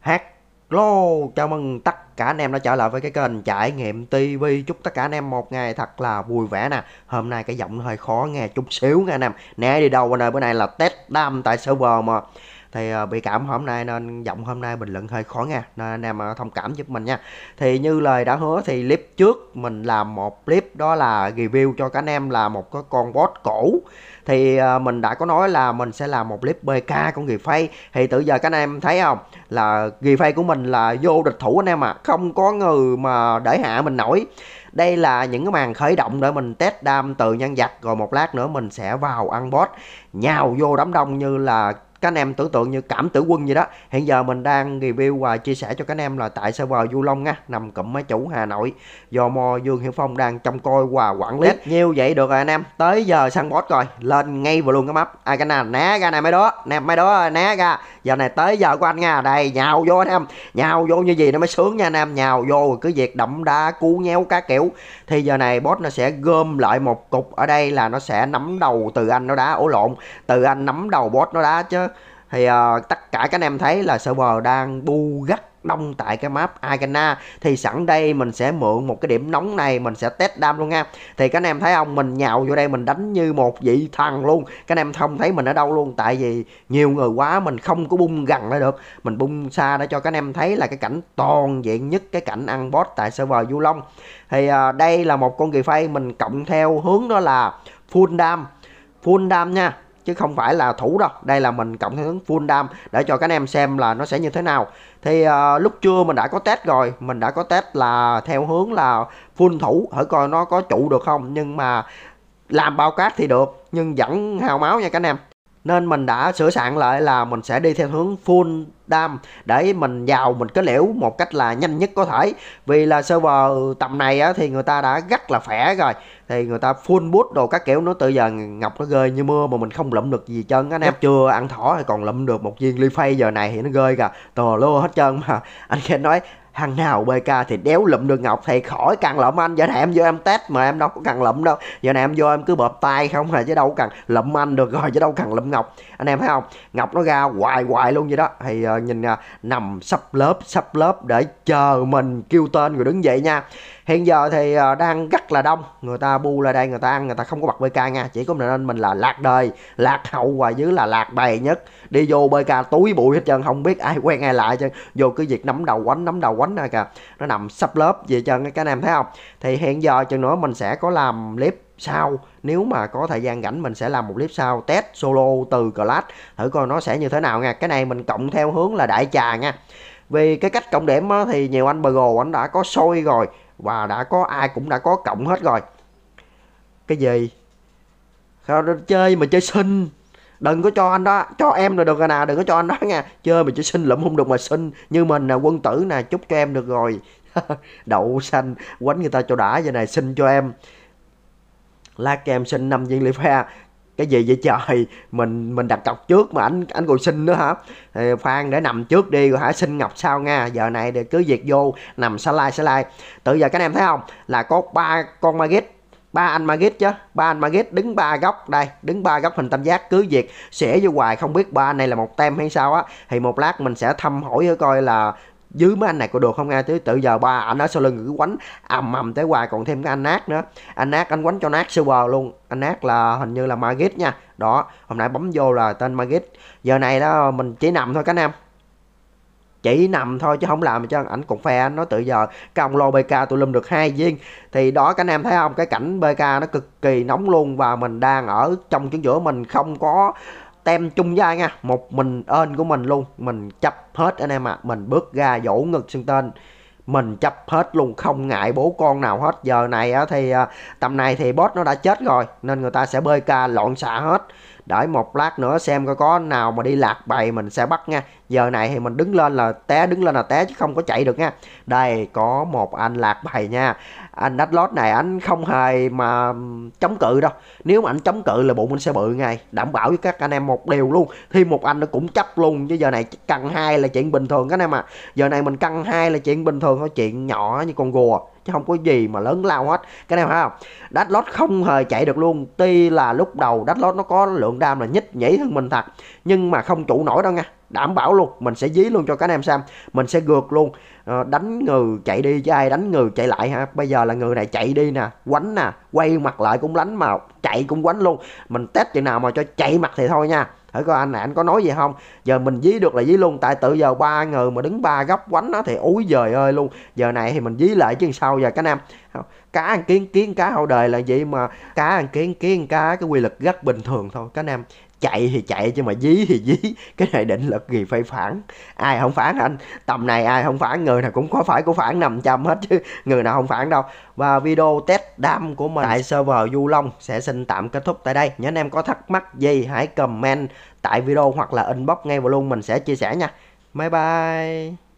Hát lô chào mừng tất cả anh em đã trở lại với cái kênh trải nghiệm TV chúc tất cả anh em một ngày thật là vui vẻ nè hôm nay cái giọng hơi khó nghe chút xíu nha anh em né đi đâu anh ơi bữa nay là test đam tại server mà thì ờ, bị cảm hôm nay nên giọng hôm nay bình luận hơi khó nghe nên anh em ờ, thông cảm giúp mình nha thì như lời đã hứa thì clip trước mình làm một clip đó là review cho các anh em là một cái con bot cổ thì ờ, mình đã có nói là mình sẽ làm một clip bk của người phay thì từ giờ các anh em thấy không là người phay của mình là vô địch thủ anh em ạ à. không có người mà để hạ mình nổi đây là những cái màn khởi động để mình test đam từ nhân vật rồi một lát nữa mình sẽ vào ăn boss nhào vô đám đông như là các anh em tưởng tượng như cảm tử quân gì đó hiện giờ mình đang review và chia sẻ cho các anh em là tại server du long á nằm cụm máy chủ hà nội do mò dương hiếu phong đang trông coi và quản lý Ít nhiêu vậy được rồi anh em tới giờ săn bot rồi lên ngay vào luôn cái map ai cái nào né ra này mấy đó nè mấy đó né ra giờ này tới giờ của anh nha đây nhào vô anh em nhào vô như gì nó mới sướng nha anh em nhào vô rồi cứ việc đậm đá cú nhéo cá kiểu thì giờ này boss nó sẽ gom lại một cục ở đây là nó sẽ nắm đầu từ anh nó đá ổ lộn từ anh nắm đầu boss nó đá chứ thì uh, tất cả các anh em thấy là server đang bu gắt đông tại cái map Arcana thì sẵn đây mình sẽ mượn một cái điểm nóng này mình sẽ test đam luôn nha thì các anh em thấy không mình nhào vô đây mình đánh như một vị thần luôn các anh em không thấy mình ở đâu luôn tại vì nhiều người quá mình không có bung gần lại được mình bung xa để cho các anh em thấy là cái cảnh toàn diện nhất cái cảnh ăn boss tại server Du Long thì à, đây là một con kỳ phay mình cộng theo hướng đó là full dam full dam nha chứ không phải là thủ đâu đây là mình cộng theo hướng full dam để cho các anh em xem là nó sẽ như thế nào thì uh, lúc trưa mình đã có test rồi mình đã có test là theo hướng là full thủ thử coi nó có trụ được không nhưng mà làm bao cát thì được nhưng vẫn hao máu nha các anh em nên mình đã sửa soạn lại là mình sẽ đi theo hướng full dam để mình vào mình cái liễu một cách là nhanh nhất có thể vì là server tầm này á, thì người ta đã rất là khỏe rồi thì người ta full boost đồ các kiểu nó tự giờ ngọc nó rơi như mưa mà mình không lụm được gì chân anh em dạ. chưa ăn thỏ thì còn lụm được một viên ly phay giờ này thì nó rơi cả tò lô hết trơn mà anh khen nói thằng nào BK thì đéo lụm được Ngọc thì khỏi cần lụm anh giờ này em vô em test mà em đâu có cần lụm đâu giờ này em vô em cứ bợp tay không là chứ đâu cần lụm anh được rồi chứ đâu cần lụm Ngọc anh em thấy không Ngọc nó ra hoài hoài luôn vậy đó thì uh, nhìn uh, nằm sắp lớp sắp lớp để chờ mình kêu tên rồi đứng dậy nha hiện giờ thì ờ, đang rất là đông người ta bu lại đây người ta ăn người ta không có bật bk nha chỉ có nên mình là lạc đời lạc hậu và dưới là lạc bày nhất đi vô bk túi bụi hết trơn không biết ai quen ai lại chứ vô cứ việc nắm đầu quánh nắm đầu quánh ra kìa nó nằm sắp lớp gì trơn các anh em thấy không thì hiện giờ chừng nữa mình sẽ có làm clip sau nếu mà có thời gian rảnh mình sẽ làm một clip sau test solo từ class thử coi nó sẽ như thế nào nha cái này mình cộng theo hướng là đại trà nha vì cái cách cộng điểm thì nhiều anh bờ gồ anh đã có sôi rồi và đã có ai cũng đã có cộng hết rồi cái gì sao chơi mà chơi xinh đừng có cho anh đó cho em là được rồi nè đừng có cho anh đó nha chơi mà chơi xin lụm không được mà xin như mình là quân tử nè chúc cho em được rồi đậu xanh quánh người ta cho đã vậy này xin cho em lá em xin năm viên lì pha cái gì vậy trời mình mình đặt cọc trước mà anh anh còn xin nữa hả thì khoan để nằm trước đi rồi hả xin ngọc sau nha giờ này thì cứ việc vô nằm slide slide tự giờ các em thấy không là có ba con margit ba anh Magit chứ ba anh Magit đứng ba góc đây đứng ba góc hình tam giác cứ việc sẽ vô hoài không biết ba này là một tem hay sao á thì một lát mình sẽ thăm hỏi coi là dưới mấy anh này có được không nghe tới tự giờ ba anh ở sau lưng cứ quánh ầm ầm tới hoài còn thêm cái anh nát nữa anh nát anh quánh cho nát silver luôn anh nát là hình như là margit nha đó hôm nãy bấm vô là tên margit giờ này đó mình chỉ nằm thôi các anh em chỉ nằm thôi chứ không làm cho ảnh cũng phe nó tự giờ cái ông lô bk tôi lum được hai viên thì đó các anh em thấy không cái cảnh bk nó cực kỳ nóng luôn và mình đang ở trong chuyến giữa mình không có tem chung với ai nha một mình ơn của mình luôn mình chấp hết anh em ạ à. mình bước ra dỗ ngực xương tên mình chấp hết luôn không ngại bố con nào hết giờ này á, thì à, tầm này thì bot nó đã chết rồi nên người ta sẽ bơi ca lộn xạ hết đợi một lát nữa xem coi có nào mà đi lạc bày mình sẽ bắt nha giờ này thì mình đứng lên là té đứng lên là té chứ không có chạy được nha đây có một anh lạc bài nha anh đách lót này anh không hề mà chống cự đâu nếu mà anh chống cự là bụng mình sẽ bự ngay đảm bảo với các anh em một điều luôn thêm một anh nó cũng chấp luôn chứ giờ này căng hai là chuyện bình thường các anh em à giờ này mình căng hai là chuyện bình thường thôi chuyện nhỏ như con gùa chứ không có gì mà lớn lao hết cái này phải không đách lót không hề chạy được luôn tuy là lúc đầu đách lót nó có lượng đam là nhích nhảy hơn mình thật nhưng mà không trụ nổi đâu nha đảm bảo luôn mình sẽ dí luôn cho các anh em xem, mình sẽ gượt luôn ờ, đánh người chạy đi chứ ai đánh người chạy lại ha bây giờ là người này chạy đi nè quánh nè quay mặt lại cũng lánh mà chạy cũng quánh luôn mình test chừng nào mà cho chạy mặt thì thôi nha thử coi anh này anh có nói gì không giờ mình dí được là dí luôn tại tự giờ ba người mà đứng ba góc quánh nó thì úi giời ơi luôn giờ này thì mình dí lại chứ sau giờ các anh em, cá ăn kiến kiến cá hậu đời là vậy mà cá ăn kiến kiến cá cái quy lực rất bình thường thôi các anh em chạy thì chạy chứ mà dí thì dí cái này định lực gì phải phản ai không phản anh tầm này ai không phản người nào cũng có phải của phản nằm trăm hết chứ người nào không phản đâu và video test đam của mình tại server du long sẽ xin tạm kết thúc tại đây nhớ anh em có thắc mắc gì hãy comment tại video hoặc là inbox ngay vào luôn mình sẽ chia sẻ nha bye bye